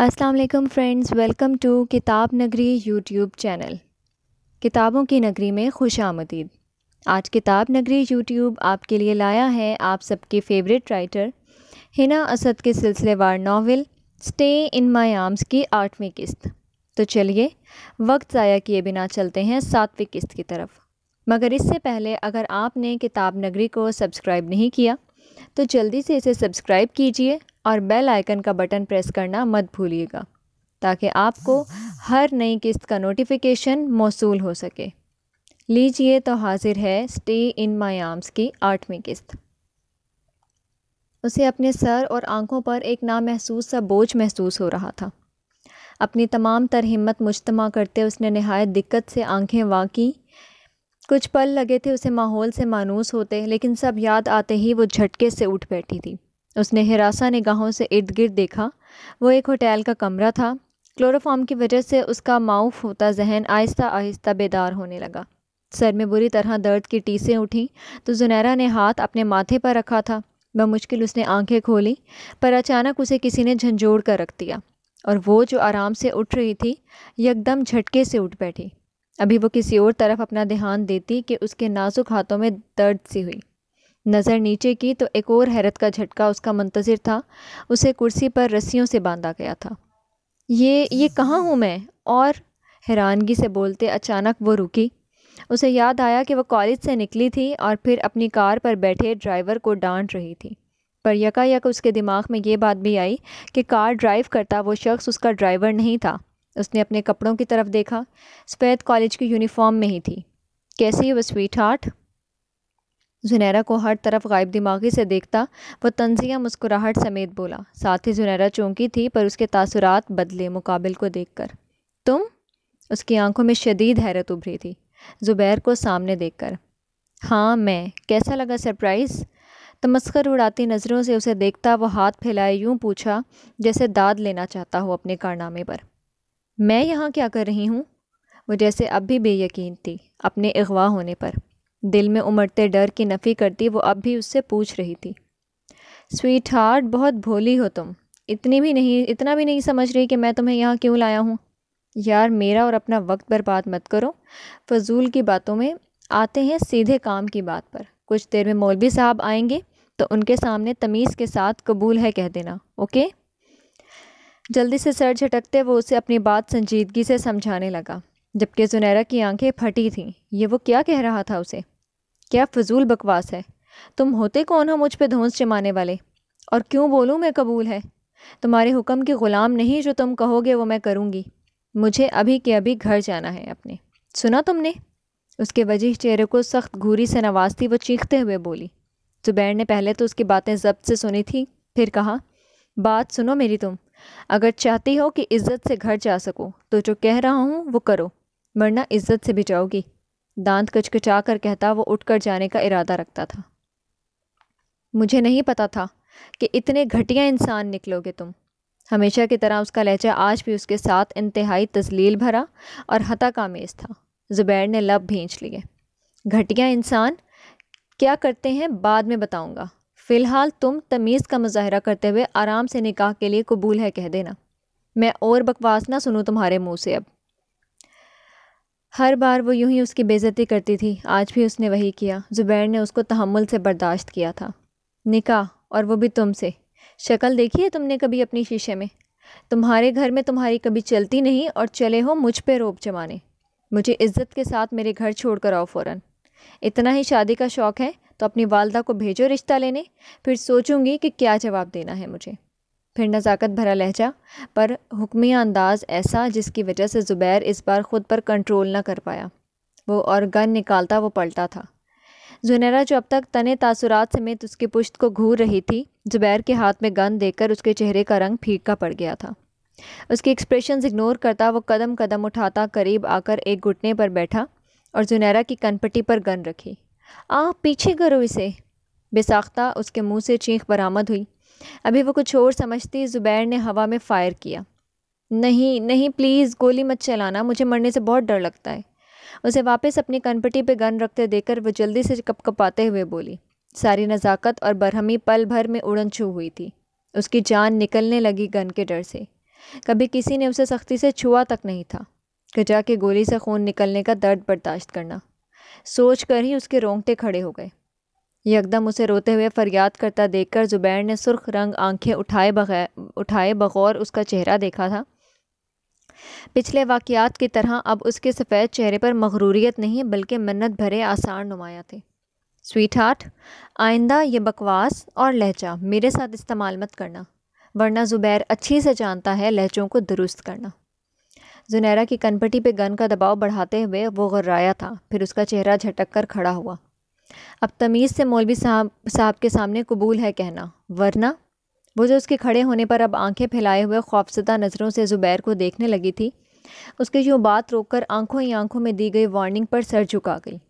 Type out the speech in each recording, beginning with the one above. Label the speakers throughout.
Speaker 1: अस्सलाम वालेकुम friends welcome to किताब नगरी यूट्यूब चैनल किताबों की नगरी में खुश आमदीद आज किताब नगरी यूट्यूब आपके लिए लाया है आप सबके फेवरेट राइटर हिना असद के सिलसिलेवार novel stay in my arms की आठवीं किस्त तो चलिए वक्त ज़ाया किए बिना चलते हैं सातवीं किस्त की तरफ मगर इससे पहले अगर आपने किताब नगरी को सब्सक्राइब नहीं किया तो जल्दी से इसे सब्सक्राइब कीजिए और बेल आइकन का बटन प्रेस करना मत भूलिएगा ताकि आपको हर नई किस्त का नोटिफिकेशन मौसू हो सके लीजिए तो हाजिर है स्टे इन माय आर्म्स की आठवीं किस्त उसे अपने सर और आंखों पर एक नामहसूस सा बोझ महसूस हो रहा था अपनी तमाम तर हिम्मत मुजतमा करते उसने नहायत दिक्कत से आंखें वाकी कुछ पल लगे थे उसे माहौल से मानूस होते लेकिन सब याद आते ही वो झटके से उठ बैठी थी उसने हिरासा निगाहों से इर्द गिर्द देखा वो एक होटल का कमरा था क्लोरोफॉर्म की वजह से उसका माउफ होता जहन आहिस्ता आहिस्ता बेदार होने लगा सर में बुरी तरह दर्द की टीसें उठीं तो जुनैरा ने हाथ अपने माथे पर रखा था बमुश्किल उसने आंखें खोली पर अचानक उसे किसी ने झंझोड़ कर रख दिया और वो जो आराम से उठ रही थी यकदम झटके से उठ बैठी अभी वो किसी और तरफ अपना ध्यान देती कि उसके नाजुक हाथों में दर्द सी हुई नज़र नीचे की तो एक और हैरत का झटका उसका मंतज़र था उसे कुर्सी पर रस्सियों से बांधा गया था ये ये कहाँ हूँ मैं और हैरानगी से बोलते अचानक वो रुकी उसे याद आया कि वह कॉलेज से निकली थी और फिर अपनी कार पर बैठे ड्राइवर को डांट रही थी पर यकायक उसके दिमाग में ये बात भी आई कि कार ड्राइव करता वो शख्स उसका ड्राइवर नहीं था उसने अपने कपड़ों की तरफ देखा सफ़ेद कॉलेज की यूनिफॉर्म में ही थी कैसी है वो स्वीट हार्ट जुनैरा को हर तरफ गायब दिमागी से देखता वह तंजिया मुस्कुराहट समेत बोला साथ ही जुनैरा चौंकी थी पर उसके तासुरात बदले मुकाबिल को देखकर तुम उसकी आंखों में शदीद हैरत उभरी थी ज़ुबैर को सामने देखकर हाँ मैं कैसा लगा सरप्राइज़ तमस्कर उड़ाती नज़रों से उसे देखता वह हाथ फैलाए यूं पूछा जैसे दाद लेना चाहता हो अपने कारनामे पर मैं यहाँ क्या कर रही हूँ वो जैसे अब भी बेयकीन थी अपने अगवा होने पर दिल में उमड़ते डर की नफ़ी करती वो अब भी उससे पूछ रही थी स्वीट हार्ट बहुत भोली हो तुम इतनी भी नहीं इतना भी नहीं समझ रही कि मैं तुम्हें यहाँ क्यों लाया हूँ यार मेरा और अपना वक्त बर्बाद मत करो फजूल की बातों में आते हैं सीधे काम की बात पर कुछ देर में मौलवी साहब आएंगे तो उनके सामने तमीज़ के साथ कबूल है कह देना ओके जल्दी से सर झटकते वो उसे अपनी बात संजीदगी से समझाने लगा जबकि जुनैरा की आंखें फटी थीं ये वो क्या कह रहा था उसे क्या फजूल बकवास है तुम होते कौन हो मुझ पर धोंस जमाने वाले और क्यों बोलूँ मैं कबूल है तुम्हारे हुक्म की ग़ुलाम नहीं जो तुम कहोगे वो मैं करूँगी मुझे अभी के अभी घर जाना है अपने सुना तुमने उसके वजह चेहरे को सख्त घूरी से नवाजती वो चीखते हुए बोली जुबैर ने पहले तो उसकी बातें जब्त से सुनी थी फिर कहा बात सुनो मेरी तुम अगर चाहती हो कि इज्जत से घर जा सको तो जो कह रहा हूँ वो करो वरना इज्जत से भी जाओगी दांत कचकचा कर कहता वो उठकर जाने का इरादा रखता था मुझे नहीं पता था कि इतने घटिया इंसान निकलोगे तुम हमेशा की तरह उसका लहजा आज भी उसके साथ इंतहाई तजलील भरा और हता का मेज़ था ज़ुबैर ने लब भींच लिए घटिया इंसान क्या करते हैं बाद में बताऊंगा फ़िलहाल तुम तमीज़ का मुजाहरा करते हुए आराम से निकाह के लिए कबूल है कह देना मैं और बकवास ना सुनूँ तुम्हारे मुँह से अब हर बार वो यूं ही उसकी बेज़ती करती थी आज भी उसने वही किया ज़ुबैर ने उसको तहमुल से बर्दाश्त किया था निका और वो भी तुमसे शक्ल देखी है तुमने कभी अपनी शीशे में तुम्हारे घर में तुम्हारी कभी चलती नहीं और चले हो मुझ पे रोप जमाने मुझे इज्जत के साथ मेरे घर छोड़ कर आओ फ़ौर इतना ही शादी का शौक़ है तो अपनी वालदा को भेजो रिश्ता लेने फिर सोचूंगी कि क्या जवाब देना है मुझे फिर नज़ाकत भरा लहजा पर हुक्मिया अंदाज़ ऐसा जिसकी वजह से ज़ुबैर इस बार ख़ुद पर कंट्रोल ना कर पाया वो और गन निकालता वो पलटा था जुनेरा जो अब तक तने तासुरात समेत उसकी पुश्त को घूर रही थी जुबैर के हाथ में गन देकर उसके चेहरे का रंग फीका पड़ गया था उसके एक्सप्रेशन इग्नोर करता वो कदम कदम उठाता करीब आकर एक घुटने पर बैठा और जुनेरा की कनपट्टी पर गन रखी आ पीछे करो इसे बेसाख्ता उसके मुंह से चीख बरामद हुई अभी वो कुछ और समझती ज़ुबैर ने हवा में फ़ायर किया नहीं नहीं प्लीज़ गोली मत चलाना मुझे मरने से बहुत डर लगता है उसे वापस अपनी कनपटी पे गन रखते देखकर वो जल्दी से कपकपाते हुए बोली सारी नज़ाकत और बरहमी पल भर में उड़न छू हुई थी उसकी जान निकलने लगी गन के डर से कभी किसी ने उसे सख्ती से छुआ तक नहीं था गजा के गोली से खून निकलने का दर्द बर्दाश्त करना सोच कर ही उसके रोंगटे खड़े हो गए यकदम उसे रोते हुए फरियाद करता देखकर ज़ुबैर ने सुर्ख रंग आंखें उठाए बगैर उठाए बगौर उसका चेहरा देखा था पिछले वाक़ात की तरह अब उसके सफ़ेद चेहरे पर मगरूरियत नहीं बल्कि मन्नत भरे आसार नुमाया थे स्वीट हार्ट आइंदा ये बकवास और लहजा मेरे साथ इस्तेमाल मत करना वरना ज़ुबैर अच्छी से जानता है लहजों को दुरुस्त करना जुनैरा की कनपटी पे गन का दबाव बढ़ाते हुए वो गर्राया था फिर उसका चेहरा झटक कर खड़ा हुआ अब तमीज़ से मौलवी साहब साहब के सामने कबूल है कहना वरना वो जो उसके खड़े होने पर अब आंखें फैलाए हुए खौफसदा नज़रों से ज़ुबैर को देखने लगी थी उसके यूँ बात रोककर आंखों ही आंखों में दी गई वार्निंग पर सर झुका गई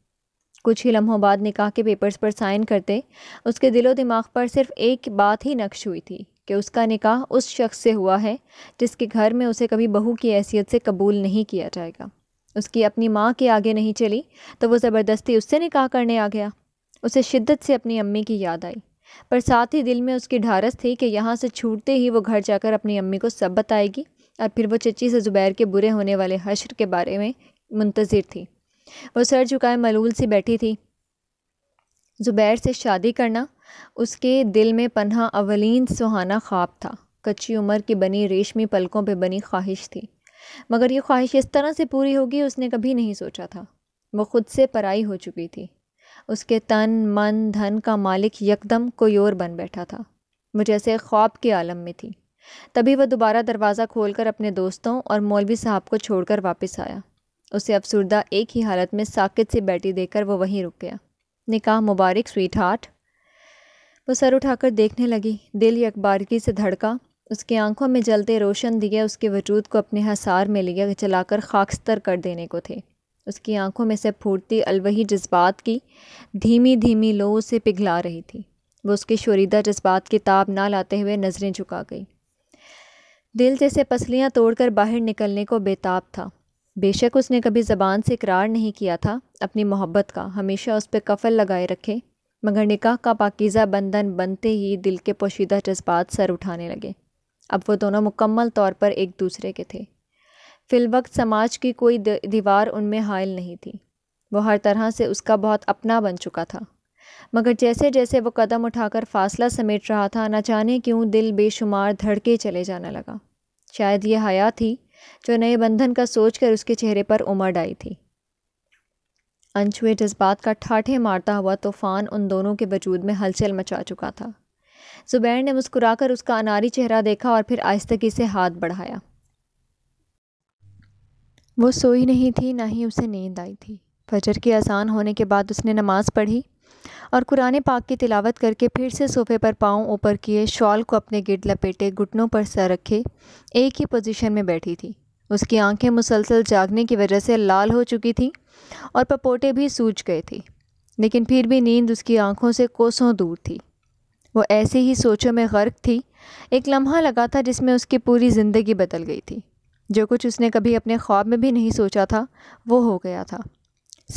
Speaker 1: कुछ ही लम्हों बाद निकाह के पेपर्स पर साइन करते उसके दिलो दिमाग पर सिर्फ एक बात ही नक्श हुई थी कि उसका निकाह उस शख्स से हुआ है जिसके घर में उसे कभी बहू की हैसियत से कबूल नहीं किया जाएगा उसकी अपनी माँ के आगे नहीं चली तो वो ज़बरदस्ती उससे निकाह करने आ गया उसे शिद्दत से अपनी अम्मी की याद आई पर साथ ही दिल में उसकी ढारस थी कि यहाँ से छूटते ही वो घर जाकर अपनी अम्मी को सब बताएगी और फिर वो चची से ज़ुबैर के बुरे होने वाले हशर के बारे में मुंतज़िर थी वो सर झुकाए मलूल सी बैठी थी ज़ुबैर से शादी करना उसके दिल में पन्हा अवलिन सुहाना ख्वाब था कच्ची उम्र की बनी रेशमी पलकों पर बनी ख्वाहिश थी मगर ये ख्वाहिश इस तरह से पूरी होगी उसने कभी नहीं सोचा था वो खुद से पराई हो चुकी थी उसके तन मन धन का मालिक यकदम कोई और बन बैठा था वो जैसे ख्वाब के आलम में थी तभी वह दोबारा दरवाज़ा खोलकर अपने दोस्तों और मौलवी साहब को छोड़कर वापस आया उसे अफसरदा एक ही हालत में साकित से बैठी देकर वो वहीं रुक गया निकाह मुबारक स्वीट हार्ट वो सर उठाकर देखने लगी दिल यकबारगी से धड़का उसकी आंखों में जलते रोशन दिए उसके वजूद को अपने हसार में लिया चलाकर खाकस्तर कर देने को थे उसकी आंखों में से फूटती अलवही जज्बात की धीमी धीमी लो उसे पिघला रही थी वो उसके शोरीदा जज्बात की ताब ना लाते हुए नज़रें झुका गई दिल जैसे पसलियाँ तोड़कर बाहर निकलने को बेताब था बेशक उसने कभी ज़बान से इकरार नहीं किया था अपनी मोहब्बत का हमेशा उस पर कफल लगाए रखे मगर निकाह का पाकिज़ा बंधन बनते ही दिल के पोशीदा जज्बात सर उठाने लगे अब वो दोनों मुकम्मल तौर पर एक दूसरे के थे फिलवक्त समाज की कोई दीवार उनमें हायल नहीं थी वो हर तरह से उसका बहुत अपना बन चुका था मगर जैसे जैसे वो कदम उठाकर फासला समेट रहा था न जाने क्यों दिल बेशुमार धड़के चले जाने लगा शायद ये हया थी जो नए बंधन का सोच कर उसके चेहरे पर उमड़ आई थी अनछुए जज्बात का ठाठे मारता हुआ तूफ़ान उन दोनों के वजूद में हलचल मचा चुका था ज़ुबैर ने मुस्कुराकर उसका अनारी चेहरा देखा और फिर आहिस्तगी से हाथ बढ़ाया वो सोई नहीं थी ना ही उसे नींद आई थी फजर के आसान होने के बाद उसने नमाज़ पढ़ी और कुरान पाक की तिलावत करके फिर से सोफे पर पाँव ऊपर किए शॉल को अपने गिरद लपेटे घुटनों पर सर रखे एक ही पोजीशन में बैठी थी उसकी आंखें मुसलसल जागने की वजह से लाल हो चुकी थीं और पपोटे भी सूज गए थे लेकिन फिर भी नींद उसकी आंखों से कोसों दूर थी वो ऐसे ही सोचों में गर्क थी एक लम्हा लगा था जिसमें उसकी पूरी ज़िंदगी बदल गई थी जो कुछ उसने कभी अपने ख्वाब में भी नहीं सोचा था वो हो गया था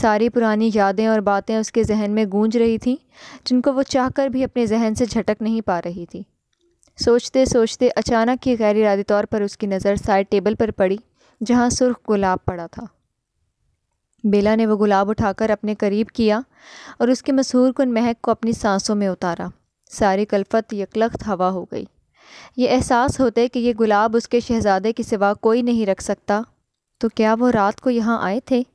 Speaker 1: सारी पुरानी यादें और बातें उसके जहन में गूंज रही थीं जिनको वो चाहकर भी अपने जहन से झटक नहीं पा रही थी सोचते सोचते अचानक ही गैर इरादी तौर पर उसकी नज़र साइड टेबल पर पड़ी जहाँ सुर्ख गुलाब पड़ा था बेला ने वो गुलाब उठाकर अपने करीब किया और उसके मसहूर कन महक को अपनी सांसों में उतारा सारी कल्फत यकलख्त हवा हो गई ये एहसास होते कि ये गुलाब उसके शहजादे के सिवा कोई नहीं रख सकता तो क्या वो रात को यहाँ आए थे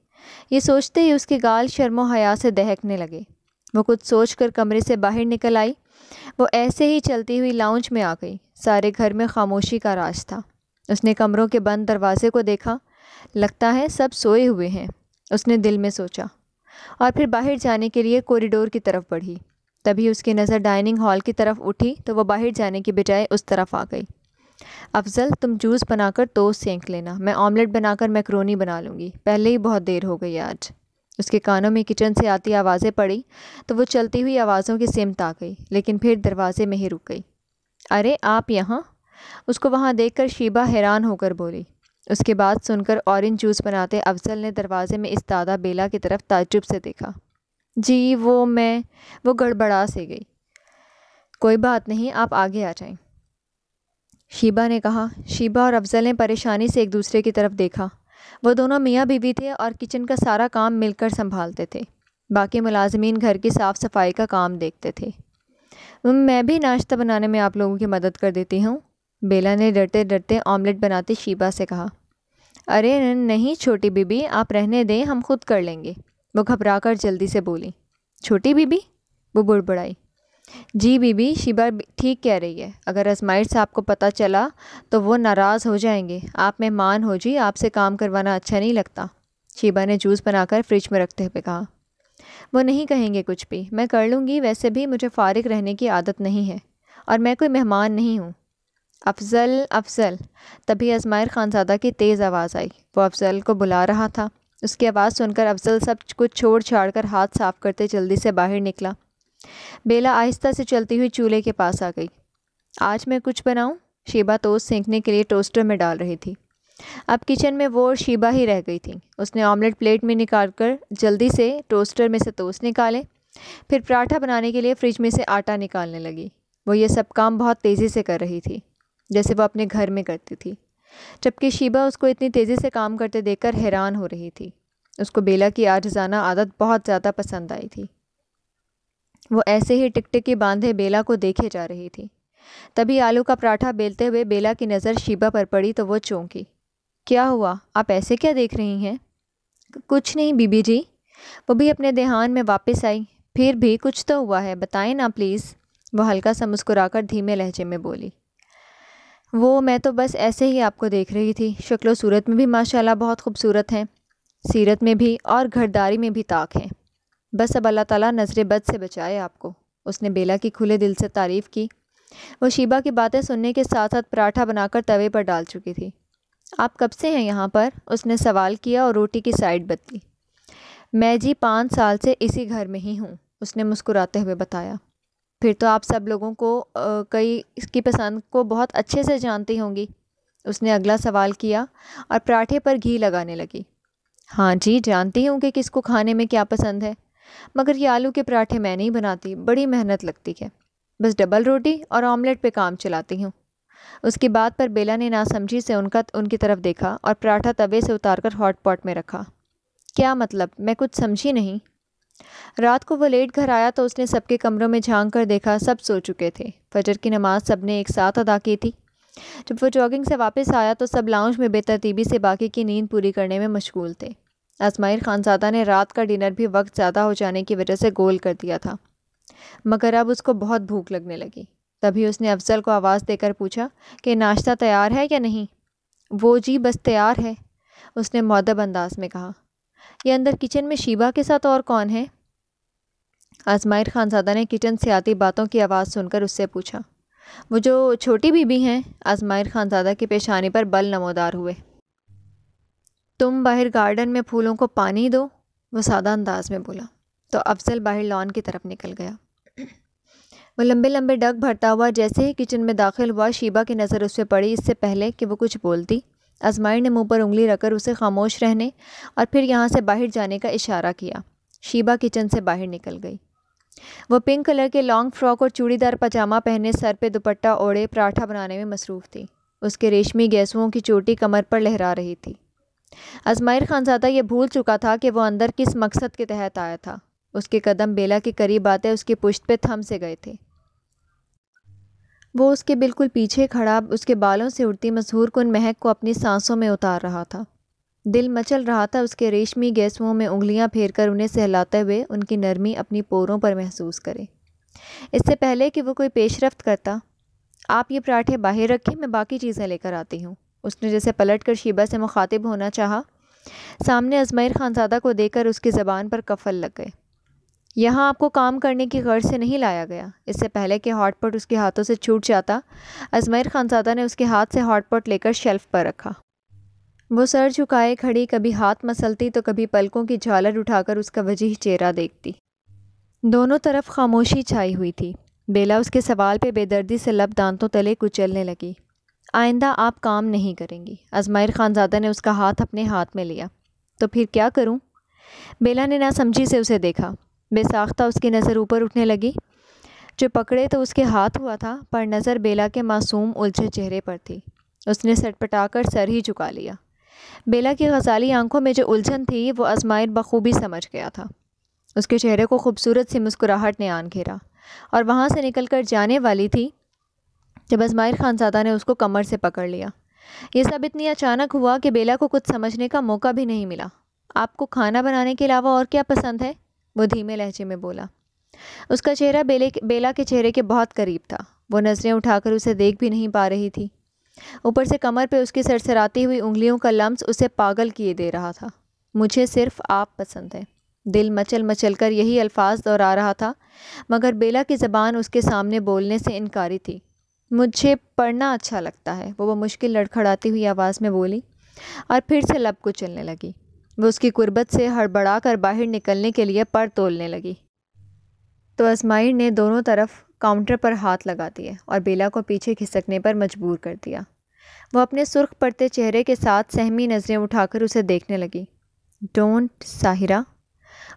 Speaker 1: ये सोचते ही उसके गाल शर्मो हया से दहकने लगे वो कुछ सोच कर कमरे से बाहर निकल आई वो ऐसे ही चलती हुई लाउंज में आ गई सारे घर में खामोशी का राज था उसने कमरों के बंद दरवाजे को देखा लगता है सब सोए हुए हैं उसने दिल में सोचा और फिर बाहर जाने के लिए कॉरिडोर की तरफ बढ़ी तभी उसकी नज़र डाइनिंग हॉल की तरफ उठी तो वह बाहर जाने की बजाय उस तरफ आ गई अफजल तुम जूस बनाकर तो सेंक लेना मैं ऑमलेट बनाकर मैक्रोनी बना लूँगी पहले ही बहुत देर हो गई आज उसके कानों में किचन से आती आवाज़ें पड़ी तो वो चलती हुई आवाज़ों की सिमत आ गई लेकिन फिर दरवाजे में ही रुक गई अरे आप यहाँ उसको वहाँ देखकर शीबा हैरान होकर बोली उसके बाद सुनकर ऑरेंज जूस बनाते अफजल ने दरवाजे में इस दादा बेला की तरफ ताजुब से देखा जी वो मैं वो गड़बड़ा से गई कोई बात नहीं आप आगे आ जाएं शीबा ने कहा शीबा और अफजल ने परेशानी से एक दूसरे की तरफ देखा वो दोनों मियाँ बीवी थे और किचन का सारा काम मिलकर संभालते थे बाकी मुलाजमीन घर की साफ़ सफाई का काम देखते थे मैं भी नाश्ता बनाने में आप लोगों की मदद कर देती हूँ बेला ने डरते डरते ऑमलेट बनाते शीबा से कहा अरे नहीं छोटी बीबी आप रहने दें हम खुद कर लेंगे वो घबरा कर जल्दी से बोली छोटी बीबी वो बुड़बुड़ाई जी बीबी शिबा ठीक कह रही है अगर अजमाइर साहब को पता चला तो वो नाराज़ हो जाएंगे आप मेहमान हो जी आपसे काम करवाना अच्छा नहीं लगता शीबा ने जूस बनाकर फ्रिज में रखते हुए कहा वो नहीं कहेंगे कुछ भी मैं कर लूँगी वैसे भी मुझे फारिग रहने की आदत नहीं है और मैं कोई मेहमान नहीं हूँ अफजल अफजल तभी अजमायर खानजादा की तेज़ आवाज़ आई वो अफजल को बुला रहा था उसकी आवाज़ सुनकर अफजल सब कुछ छोड़ छाड़ कर हाथ साफ करते जल्दी से बाहर निकला बेला आहिस्ता से चलती हुई चूल्हे के पास आ गई आज मैं कुछ बनाऊँ शीबा तोस सेंकने के लिए टोस्टर में डाल रही थी अब किचन में वो और शीबा ही रह गई थी उसने ऑमलेट प्लेट में निकाल कर जल्दी से टोस्टर में से तोस निकाले फिर पराठा बनाने के लिए फ्रिज में से आटा निकालने लगी वो ये सब काम बहुत तेज़ी से कर रही थी जैसे वो अपने घर में करती थी जबकि शीबा उसको इतनी तेज़ी से काम करते देखकर हैरान हो रही थी उसको बेला की जाना आदत बहुत ज़्यादा पसंद आई थी वो ऐसे ही टिकटिकी बांधे बेला को देखे जा रही थी तभी आलू का पराठा बेलते हुए बेला की नज़र शीबा पर पड़ी तो वो चौंकी क्या हुआ आप ऐसे क्या देख रही हैं कुछ नहीं बीबी जी वो भी अपने देहान में वापस आई फिर भी कुछ तो हुआ है बताएं ना प्लीज़ वो हल्का सा मुस्कुराकर धीमे लहजे में बोली वो मैं तो बस ऐसे ही आपको देख रही थी शक्लो सूरत में भी माशाल्लाह बहुत खूबसूरत हैं सीरत में भी और घरदारी में भी ताक हैं बस अब अल्लाह ताला नज़र बद से बचाए आपको उसने बेला की खुले दिल से तारीफ़ की वो शीबा की बातें सुनने के साथ साथ पराठा बनाकर तवे पर डाल चुकी थी आप कब से हैं यहाँ पर उसने सवाल किया और रोटी की साइड बदली मैं जी पाँच साल से इसी घर में ही हूँ उसने मुस्कुराते हुए बताया फिर तो आप सब लोगों को कई इसकी पसंद को बहुत अच्छे से जानती होंगी उसने अगला सवाल किया और पराठे पर घी लगाने लगी हाँ जी जानती हूँ कि किसको खाने में क्या पसंद है मगर ये आलू के पराठे मैं नहीं बनाती बड़ी मेहनत लगती है बस डबल रोटी और ऑमलेट पे काम चलाती हूँ उसकी बात पर बेला ने नासमझी से उनका उनकी तरफ देखा और पराठा तवे से उतारकर हॉट पॉट में रखा क्या मतलब मैं कुछ समझी नहीं रात को वो लेट घर आया तो उसने सबके कमरों में झांक कर देखा सब सो चुके थे फजर की नमाज सबने एक साथ अदा की थी जब वो जॉगिंग से वापस आया तो सब लाउंज में बेतरतीबी से बाकी की नींद पूरी करने में मशगूल थे आजमाइर खानसादा ने रात का डिनर भी वक्त ज़्यादा हो जाने की वजह से गोल कर दिया था मगर अब उसको बहुत भूख लगने लगी तभी उसने अफजल को आवाज़ देकर पूछा कि नाश्ता तैयार है या नहीं वो जी बस तैयार है उसने मदब अंदाज में कहा ये अंदर किचन में शीबा के साथ और कौन है आजमायर खानजादा ने किचन से आती बातों की आवाज़ सुनकर उससे पूछा वो जो छोटी बीबी हैं आजमायर खानजादा की पेशानी पर बल नमोदार हुए तुम बाहर गार्डन में फूलों को पानी दो वो सादा अंदाज में बोला तो अफजल बाहर लॉन की तरफ निकल गया वो लंबे लंबे डग भरता हुआ जैसे ही किचन में दाखिल हुआ शीबा की नज़र उस पर पड़ी इससे पहले कि वो कुछ बोलती अजमायर ने मुंह पर उंगली रखकर उसे खामोश रहने और फिर यहाँ से बाहर जाने का इशारा किया शीबा किचन से बाहर निकल गई वो पिंक कलर के लॉन्ग फ्रॉक और चूड़ीदार पजामा पहने सर पे दुपट्टा ओढ़े पराठा बनाने में मसरूफ़ थी उसके रेशमी गैसुओं की चोटी कमर पर लहरा रही थी अजमायर खानजादा यह भूल चुका था कि वह अंदर किस मकसद के तहत आया था उसके कदम बेला के करीब आते उसकी पुश्त पे थम से गए थे वो उसके बिल्कुल पीछे खड़ा उसके बालों से उड़ती मसहूर कुन महक को अपनी सांसों में उतार रहा था दिल मचल रहा था उसके रेशमी गैसुओं में उंगलियां फेरकर उन्हें सहलाते हुए उनकी नरमी अपनी पोरों पर महसूस करे इससे पहले कि वो कोई पेशरफ्त करता आप ये पराठे बाहर रखें मैं बाकी चीज़ें लेकर आती हूँ उसने जैसे पलट कर शीबा से मुखातिब होना चाहा सामने अजमेर खानजादा को देकर उसकी ज़बान पर कफल लग गए यहाँ आपको काम करने की गर्ज से नहीं लाया गया इससे पहले कि हॉटपॉट उसके हाथों से छूट जाता अजमेर खानजादा ने उसके हाथ से हॉटपॉट लेकर शेल्फ पर रखा वो सर झुकाए खड़ी कभी हाथ मसलती तो कभी पलकों की झालर उठाकर उसका वजीह चेहरा देखती दोनों तरफ खामोशी छाई हुई थी बेला उसके सवाल पे बेदर्दी से लब दांतों तले कुचलने लगी आइंदा आप काम नहीं करेंगी अजमायर खानजादा ने उसका हाथ अपने हाथ में लिया तो फिर क्या करूं? बेला ने ना समझी से उसे देखा बेसाख्ता उसकी नज़र ऊपर उठने लगी जो पकड़े तो उसके हाथ हुआ था पर नज़र बेला के मासूम उलझे चेहरे पर थी उसने सटपटाकर सर ही झुका लिया बेला की गजाली आंखों में जो उलझन थी वो अजमायर बखूबी समझ गया था उसके चेहरे को खूबसूरत सी मुस्कुराहट ने आन घेरा और वहाँ से निकल कर जाने वाली थी जब अजमायर खानजादा ने उसको कमर से पकड़ लिया ये सब इतनी अचानक हुआ कि बेला को कुछ समझने का मौका भी नहीं मिला आपको खाना बनाने के अलावा और क्या पसंद है वो धीमे लहजे में बोला उसका चेहरा बेले बेला के चेहरे के बहुत करीब था वो नज़रें उठाकर उसे देख भी नहीं पा रही थी ऊपर से कमर पे उसकी सरसराती हुई उंगलियों का लम्स उसे पागल किए दे रहा था मुझे सिर्फ आप पसंद हैं दिल मचल मचल कर यही अल्फाज दोहरा रहा था मगर बेला की ज़बान उसके सामने बोलने से इनकारी थी मुझे पढ़ना अच्छा लगता है वो वो मुश्किल लड़खड़ाती हुई आवाज़ में बोली और फिर से लब कुचलने लगी वो उसकी कुर्बत से हड़बड़ा कर बाहर निकलने के लिए पर तोलने लगी तो अजमायर ने दोनों तरफ काउंटर पर हाथ लगा दिए और बेला को पीछे खिसकने पर मजबूर कर दिया वह अपने सुर्ख पड़ते चेहरे के साथ सहमी नज़रें उठाकर उसे देखने लगी डोंट साहिरा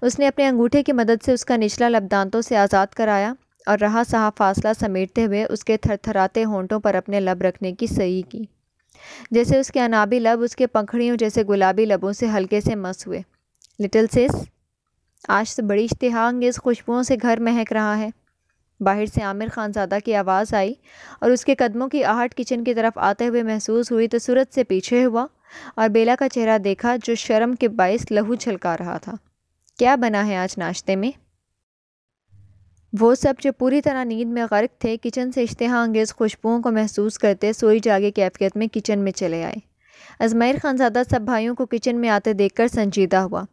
Speaker 1: उसने अपने अंगूठे की मदद से उसका निचला लबदांतों से आज़ाद कराया और रहा सहा फासला समेटते हुए उसके थरथराते होंठों पर अपने लब रखने की सही की जैसे उसके अनाबी लब उसके पंखड़ियों जैसे गुलाबी लबों से हल्के से मस हुए लिटिल सिस आज तो बड़ी इश्तहांगेज़ खुशबुओं से घर महक रहा है बाहर से आमिर खानजादा की आवाज़ आई और उसके कदमों की आहट किचन की तरफ आते हुए महसूस हुई तो सूरत से पीछे हुआ और बेला का चेहरा देखा जो शर्म के बायस लहू छलका रहा था क्या बना है आज नाश्ते में वो सब जो पूरी तरह नींद में गर्क थे किचन से इश्तहा अंगेज़ खुशबुओं को महसूस करते सोई जागे कैफियत में किचन में चले आए अजमेर खानजादा सब भाइयों को किचन में आते देखकर संजीदा हुआ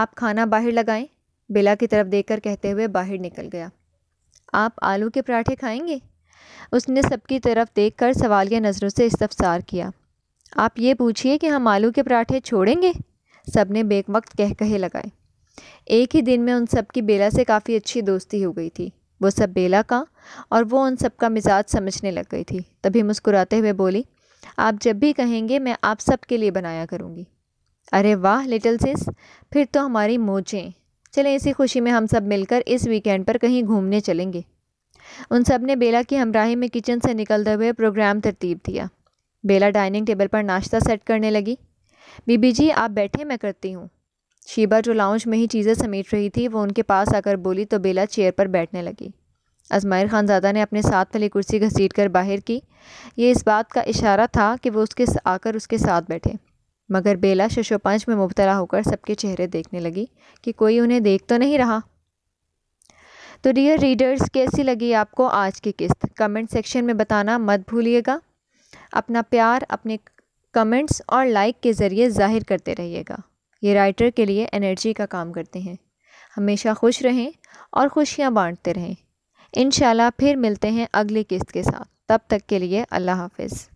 Speaker 1: आप खाना बाहर लगाएं बिला की तरफ देखकर कहते हुए बाहर निकल गया आप आलू के पराठे खाएंगे उसने सबकी तरफ कर सवालिया नज़रों से इस्तफसार किया आप ये पूछिए कि हम आलू के पराठे छोड़ेंगे सब ने बेक वक्त कह कहे लगाए एक ही दिन में उन सब की बेला से काफ़ी अच्छी दोस्ती हो गई थी वो सब बेला का और वो उन सब का मिजाज समझने लग गई थी तभी मुस्कुराते हुए बोली आप जब भी कहेंगे मैं आप सब के लिए बनाया करूँगी अरे वाह लिटिल सिस फिर तो हमारी मोचें चलें इसी खुशी में हम सब मिलकर इस वीकेंड पर कहीं घूमने चलेंगे उन सब ने बेला की हमराही में किचन से निकलते हुए प्रोग्राम तरतीब दिया बेला डाइनिंग टेबल पर नाश्ता सेट करने लगी बीबी जी आप बैठे मैं करती हूँ शीबा जो लाउंज में ही चीज़ें समेट रही थी वो उनके पास आकर बोली तो बेला चेयर पर बैठने लगी अजमायर ख़ानज़ादा ने अपने साथ वाली कुर्सी घसीट कर बाहर की ये इस बात का इशारा था कि वो उसके आकर उसके साथ बैठे मगर बेला शशोपंच में मुबतला होकर सबके चेहरे देखने लगी कि कोई उन्हें देख तो नहीं रहा तो डियर रीडर्स कैसी लगी आपको आज की किस्त कमेंट सेक्शन में बताना मत भूलिएगा अपना प्यार अपने कमेंट्स और लाइक के ज़रिए ज़ाहिर करते रहिएगा ये राइटर के लिए एनर्जी का काम करते हैं हमेशा खुश रहें और खुशियाँ बांटते रहें इन फिर मिलते हैं अगली किस्त के साथ तब तक के लिए अल्लाह हाफिज़